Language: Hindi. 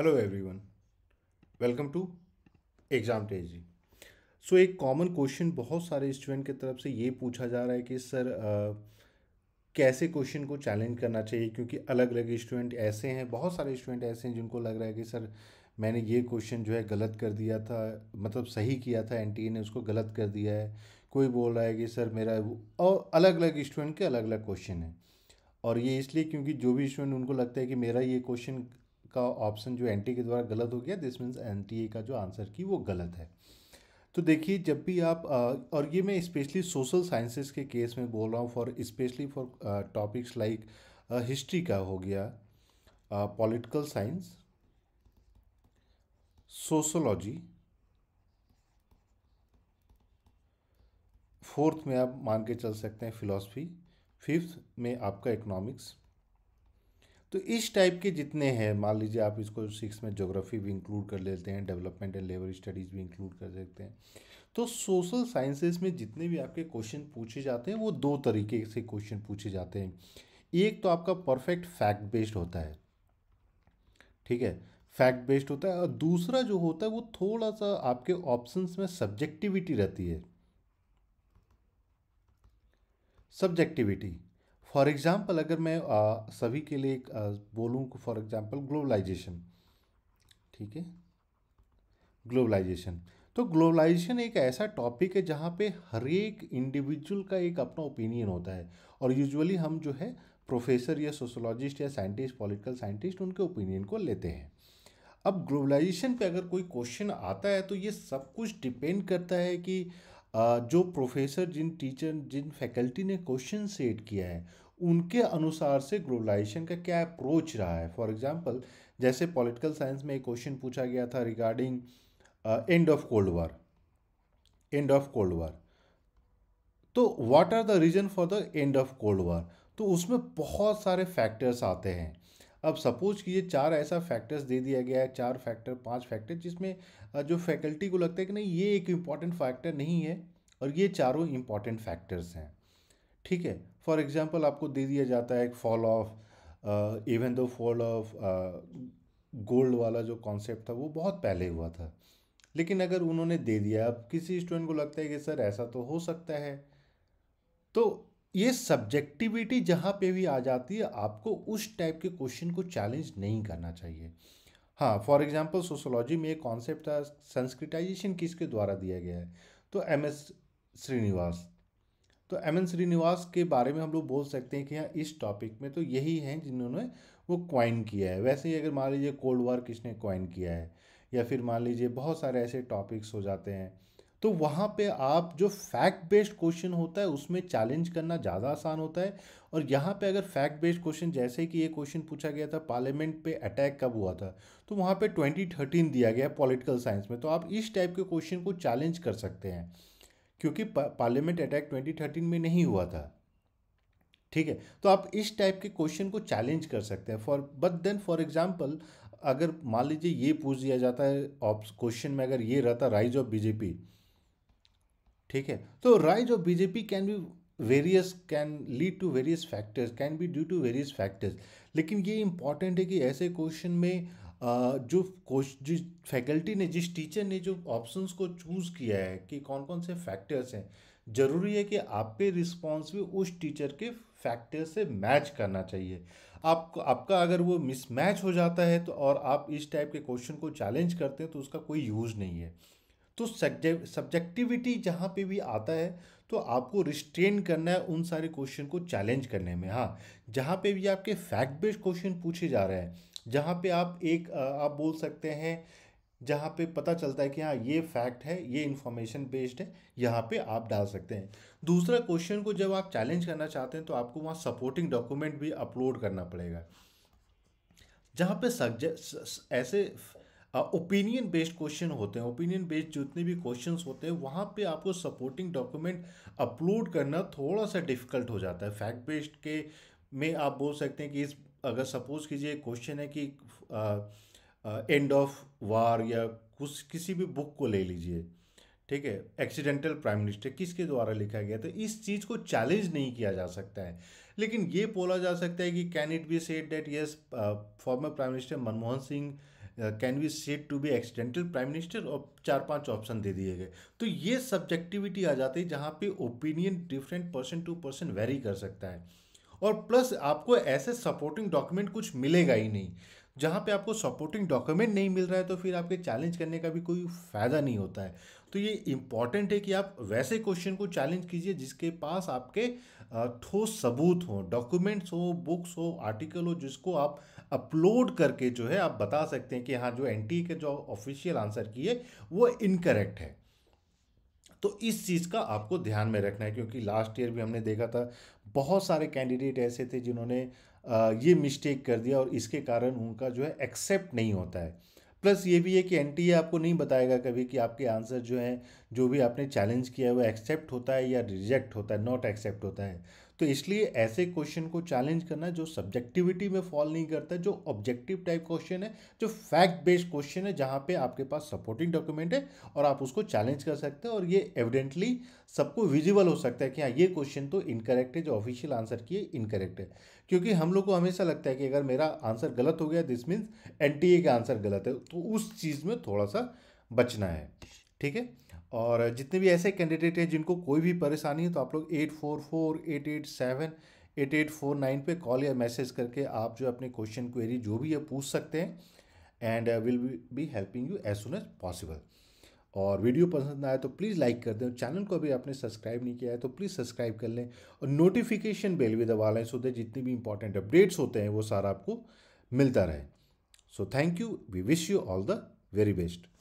hello everyone welcome to exam टेजी सो एक कॉमन क्वेश्चन बहुत सारे स्टूडेंट की तरफ से ये पूछा जा रहा है कि सर आ, कैसे क्वेश्चन को चैलेंज करना चाहिए क्योंकि अलग अलग स्टूडेंट ऐसे हैं बहुत सारे स्टूडेंट ऐसे हैं जिनको लग रहा है कि सर मैंने ये क्वेश्चन जो है गलत कर दिया था मतलब सही किया था एन e ने उसको गलत कर दिया है कोई बोल रहा है कि सर मेरा और अलग अलग स्टूडेंट के अलग अलग क्वेश्चन हैं और ये इसलिए क्योंकि जो भी स्टूडेंट उनको लगता है कि मेरा ये क्वेश्चन का ऑप्शन जो एन के द्वारा गलत हो गया दिस मीन्स एन का जो आंसर की वो गलत है तो देखिए जब भी आप और ये मैं स्पेशली सोशल साइंसेस के केस में बोल रहा हूँ for specially for topics like history का हो गया पॉलिटिकल साइंस सोशोलॉजी फोर्थ में आप मान के चल सकते हैं फिलॉसफी फिफ्थ में आपका इकोनॉमिक्स तो इस टाइप के जितने हैं मान लीजिए आप इसको सिक्स में ज्योग्राफी भी इंक्लूड कर लेते हैं डेवलपमेंट एंड लेबर स्टडीज़ भी इंक्लूड कर सकते हैं तो सोशल साइंसेज में जितने भी आपके क्वेश्चन पूछे जाते हैं वो दो तरीके से क्वेश्चन पूछे जाते हैं एक तो आपका परफेक्ट फैक्ट बेस्ड होता है ठीक है फैक्ट बेस्ड होता है और दूसरा जो होता है वो थोड़ा सा आपके ऑप्शंस में सब्जेक्टिविटी रहती है सब्जेक्टिविटी फॉर एग्ज़ाम्पल अगर मैं आ, सभी के लिए बोलूँ फॉर एग्ज़ाम्पल ग्लोबलाइजेशन ठीक है ग्लोबलाइजेशन तो ग्लोबलाइजेशन एक ऐसा टॉपिक है जहाँ पे हर एक इंडिविजुअल का एक अपना ओपिनियन होता है और यूजुअली हम जो है प्रोफेसर या सोशोलॉजिस्ट या साइंटिस्ट पॉलिटिकल साइंटिस्ट उनके ओपिनियन को लेते हैं अब ग्लोबलाइजेशन पे अगर कोई क्वेश्चन आता है तो ये सब कुछ डिपेंड करता है कि जो प्रोफेसर जिन टीचर जिन फैकल्टी ने क्वेश्चन सेट किया है उनके अनुसार से ग्लोबलाइजेशन का क्या अप्रोच रहा है फॉर एग्जांपल जैसे पॉलिटिकल साइंस में एक क्वेश्चन पूछा गया था regarding end of cold war end of cold war तो what are the reason for the end of cold war तो उसमें बहुत सारे फैक्टर्स आते हैं अब सपोज़ कीजिए चार ऐसा फैक्टर्स दे दिया गया है चार फैक्टर पांच फैक्टर जिसमें जो फैकल्टी को लगता है कि नहीं ये एक इम्पॉर्टेंट फैक्टर नहीं है और ये चारों इम्पॉर्टेंट फैक्टर्स हैं ठीक है फॉर एग्जाम्पल आपको दे दिया जाता है एक फॉल ऑफ इवन दो फॉल ऑफ गोल्ड वाला जो कॉन्सेप्ट था वो बहुत पहले हुआ था लेकिन अगर उन्होंने दे दिया अब किसी स्टूडेंट को लगता है कि सर ऐसा तो हो सकता है तो ये सब्जेक्टिविटी जहाँ पे भी आ जाती है आपको उस टाइप के क्वेश्चन को चैलेंज नहीं करना चाहिए हाँ फॉर एग्जांपल सोशोलॉजी में एक कॉन्सेप्ट था संस्कृटाइजेशन किसके द्वारा दिया गया है तो एम एस श्रीनिवास तो एम एन श्रीनिवास के बारे में हम लोग बोल सकते हैं कि हाँ इस टॉपिक में तो यही हैं जिन्होंने वो क्वाइन किया है वैसे ही अगर मान लीजिए कोल्ड वॉर किसने क्वाइन किया है या फिर मान लीजिए बहुत सारे ऐसे टॉपिक्स हो जाते हैं तो वहाँ पे आप जो फैक्ट बेस्ड क्वेश्चन होता है उसमें चैलेंज करना ज़्यादा आसान होता है और यहाँ पे अगर फैक्ट बेस्ड क्वेश्चन जैसे कि ये क्वेश्चन पूछा गया था पार्लियामेंट पे अटैक कब हुआ था तो वहाँ पे 2013 दिया गया है पॉलिटिकल साइंस में तो आप इस टाइप के क्वेश्चन को चैलेंज कर सकते हैं क्योंकि पार्लियामेंट अटैक ट्वेंटी में नहीं हुआ था ठीक है तो आप इस टाइप के क्वेश्चन को चैलेंज कर सकते हैं for but then for example अगर मान लीजिए ये पूछ दिया जाता है ऑप्स क्वेश्चन में अगर ये रहता राइज ऑफ बीजेपी ठीक है तो rise of BJP can be various can lead to various factors can be due to various factors लेकिन ये इम्पॉर्टेंट है कि ऐसे क्वेश्चन में जो कोश जिस फैकल्टी ने जिस टीचर ने जो ऑप्शंस को चूज़ किया है कि कौन कौन से फैक्टर्स हैं ज़रूरी है कि आपके रिस्पॉन्स भी उस टीचर के फैक्टर से मैच करना चाहिए आपको आपका अगर वो मिसमैच हो जाता है तो और आप इस टाइप के क्वेश्चन को चैलेंज करते हैं तो उसका कोई यूज़ नहीं है तो सब्जेक्टिविटी जहाँ पे भी आता है तो आपको रिस्ट्रेन करना है उन सारे क्वेश्चन को चैलेंज करने में हाँ जहाँ पे भी आपके फैक्ट बेस्ड क्वेश्चन पूछे जा रहे हैं जहाँ पे आप एक आप बोल सकते हैं जहाँ पे पता चलता है कि हाँ ये फैक्ट है ये इन्फॉर्मेशन बेस्ड है यहाँ पे आप डाल सकते हैं दूसरा क्वेश्चन को जब आप चैलेंज करना चाहते हैं तो आपको वहाँ सपोर्टिंग डॉक्यूमेंट भी अपलोड करना पड़ेगा जहाँ पे सब्जेक्ट ऐसे ओपिनियन बेस्ड क्वेश्चन होते हैं ओपिनियन बेस्ड जितने भी क्वेश्चन होते हैं वहाँ पे आपको सपोर्टिंग डॉक्यूमेंट अपलोड करना थोड़ा सा डिफिकल्ट हो जाता है फैक्ट बेस्ड के में आप बोल सकते हैं कि इस अगर सपोज कीजिए क्वेश्चन है कि एंड ऑफ वार या कुछ किसी भी बुक को ले लीजिए ठीक है एक्सीडेंटल प्राइम मिनिस्टर किसके द्वारा लिखा गया तो इस चीज़ को चैलेंज नहीं किया जा सकता है लेकिन ये बोला जा सकता है कि can it be said that yes former prime minister Manmohan Singh can we said to be accidental prime minister और चार पांच ऑप्शन दे दिए गए तो ये सब्जेक्टिविटी आ जाती है जहाँ पे opinion different person to person vary कर सकता है और प्लस आपको ऐसे सपोर्टिंग डॉक्यूमेंट कुछ मिलेगा ही नहीं जहाँ पे आपको सपोर्टिंग डॉक्यूमेंट नहीं मिल रहा है तो फिर आपके चैलेंज करने का भी कोई फ़ायदा नहीं होता है तो ये इम्पॉर्टेंट है कि आप वैसे क्वेश्चन को चैलेंज कीजिए जिसके पास आपके ठोस सबूत हो डॉक्यूमेंट्स हो बुक्स हो आर्टिकल हो जिसको आप अपलोड करके जो है आप बता सकते हैं कि हाँ जो एन के जो ऑफिशियल आंसर की है वो इनकरेक्ट है तो इस चीज़ का आपको ध्यान में रखना है क्योंकि लास्ट ईयर भी हमने देखा था बहुत सारे कैंडिडेट ऐसे थे जिन्होंने ये मिस्टेक कर दिया और इसके कारण उनका जो है एक्सेप्ट नहीं होता है प्लस ये भी है कि एन आपको नहीं बताएगा कभी कि आपके आंसर जो हैं जो भी आपने चैलेंज किया है वो एक्सेप्ट होता है या रिजेक्ट होता है नॉट एक्सेप्ट होता है तो इसलिए ऐसे क्वेश्चन को चैलेंज करना जो सब्जेक्टिविटी में फॉल नहीं करता जो ऑब्जेक्टिव टाइप क्वेश्चन है जो फैक्ट बेस्ड क्वेश्चन है जहाँ पे आपके पास सपोर्टिंग डॉक्यूमेंट है और आप उसको चैलेंज कर सकते हैं और ये एविडेंटली सबको विजिबल हो सकता है कि हाँ ये क्वेश्चन तो इनकरेक्ट है जो ऑफिशियल आंसर की है इनकरेक्ट है क्योंकि हम लोग को हमेशा लगता है कि अगर मेरा आंसर गलत हो गया दिस मीन्स एन का आंसर गलत है तो उस चीज़ में थोड़ा सा बचना है ठीक है और जितने भी ऐसे कैंडिडेट हैं जिनको कोई भी परेशानी है तो आप लोग eight four four eight eight seven eight eight four nine पर कॉल या मैसेज करके आप जो अपने क्वेश्चन क्वेरी जो भी है पूछ सकते हैं and will be helping you as soon as possible और वीडियो पसंद आए तो प्लीज़ लाइक कर दें चैनल को अभी आपने सब्सक्राइब नहीं किया है तो प्लीज़ सब्सक्राइब कर लें और नोटिफिकेशन बेल भी दबा लें सो दे जितने भी इंपॉर्टेंट अपडेट्स होते हैं वो सारा आपको मिलता रहे so thank you we wish you all the very best